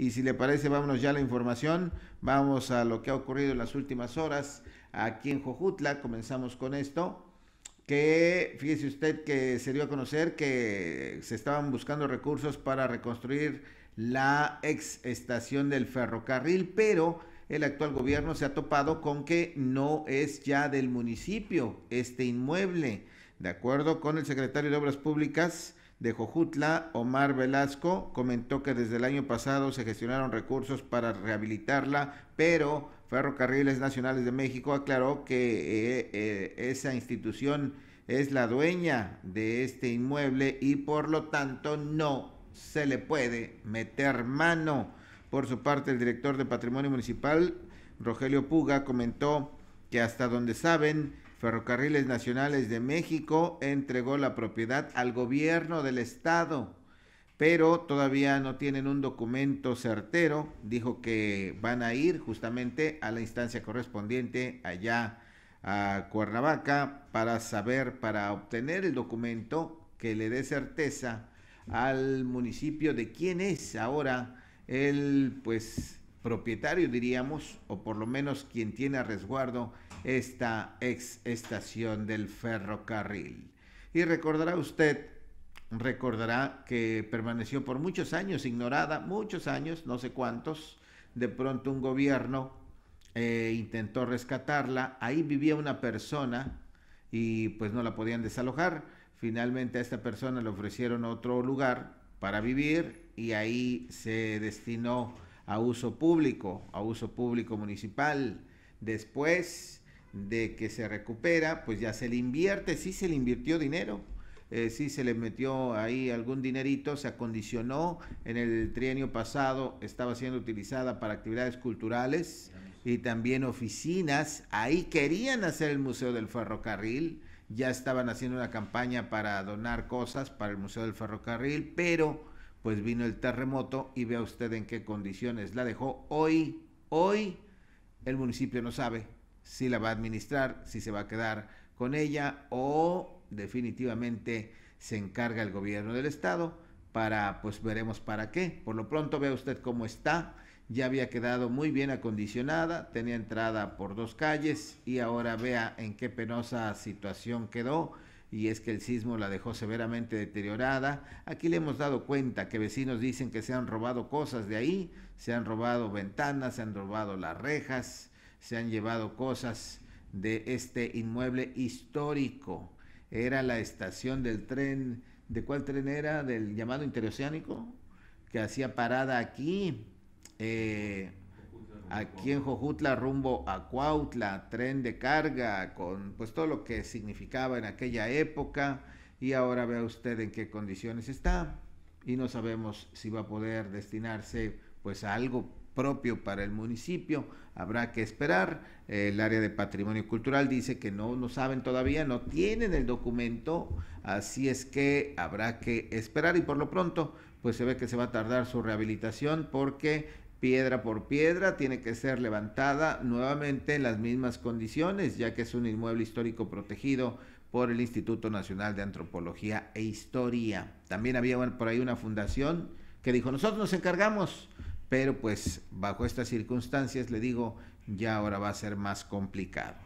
Y si le parece, vámonos ya a la información. Vamos a lo que ha ocurrido en las últimas horas aquí en Jojutla. Comenzamos con esto. Que fíjese usted que se dio a conocer que se estaban buscando recursos para reconstruir la ex estación del ferrocarril, pero el actual gobierno se ha topado con que no es ya del municipio este inmueble. De acuerdo con el secretario de Obras Públicas, de Jojutla, Omar Velasco, comentó que desde el año pasado se gestionaron recursos para rehabilitarla, pero Ferrocarriles Nacionales de México aclaró que eh, eh, esa institución es la dueña de este inmueble y por lo tanto no se le puede meter mano. Por su parte, el director de Patrimonio Municipal, Rogelio Puga, comentó que hasta donde saben, Ferrocarriles Nacionales de México entregó la propiedad al gobierno del estado, pero todavía no tienen un documento certero. Dijo que van a ir justamente a la instancia correspondiente allá a Cuernavaca para saber, para obtener el documento que le dé certeza al municipio de quién es ahora el pues propietario, diríamos, o por lo menos quien tiene a resguardo esta ex estación del ferrocarril. Y recordará usted, recordará que permaneció por muchos años ignorada, muchos años, no sé cuántos, de pronto un gobierno eh, intentó rescatarla, ahí vivía una persona y pues no la podían desalojar, finalmente a esta persona le ofrecieron otro lugar para vivir y ahí se destinó a uso público, a uso público municipal. Después de que se recupera, pues ya se le invierte, sí se le invirtió dinero, si eh, sí se le metió ahí algún dinerito, se acondicionó. En el trienio pasado estaba siendo utilizada para actividades culturales y también oficinas. Ahí querían hacer el Museo del Ferrocarril, ya estaban haciendo una campaña para donar cosas para el Museo del Ferrocarril, pero pues vino el terremoto y vea usted en qué condiciones la dejó. Hoy, hoy, el municipio no sabe si la va a administrar, si se va a quedar con ella o definitivamente se encarga el gobierno del estado para, pues veremos para qué. Por lo pronto vea usted cómo está. Ya había quedado muy bien acondicionada, tenía entrada por dos calles y ahora vea en qué penosa situación quedó y es que el sismo la dejó severamente deteriorada. Aquí le hemos dado cuenta que vecinos dicen que se han robado cosas de ahí, se han robado ventanas, se han robado las rejas, se han llevado cosas de este inmueble histórico. Era la estación del tren, ¿de cuál tren era? Del llamado interoceánico, que hacía parada aquí. Eh, aquí en Jojutla rumbo a Cuautla, tren de carga, con pues todo lo que significaba en aquella época y ahora vea usted en qué condiciones está y no sabemos si va a poder destinarse pues a algo propio para el municipio, habrá que esperar. El área de patrimonio cultural dice que no, no saben todavía, no tienen el documento, así es que habrá que esperar y por lo pronto pues se ve que se va a tardar su rehabilitación porque piedra por piedra, tiene que ser levantada nuevamente en las mismas condiciones, ya que es un inmueble histórico protegido por el Instituto Nacional de Antropología e Historia. También había por ahí una fundación que dijo, nosotros nos encargamos, pero pues bajo estas circunstancias, le digo, ya ahora va a ser más complicado.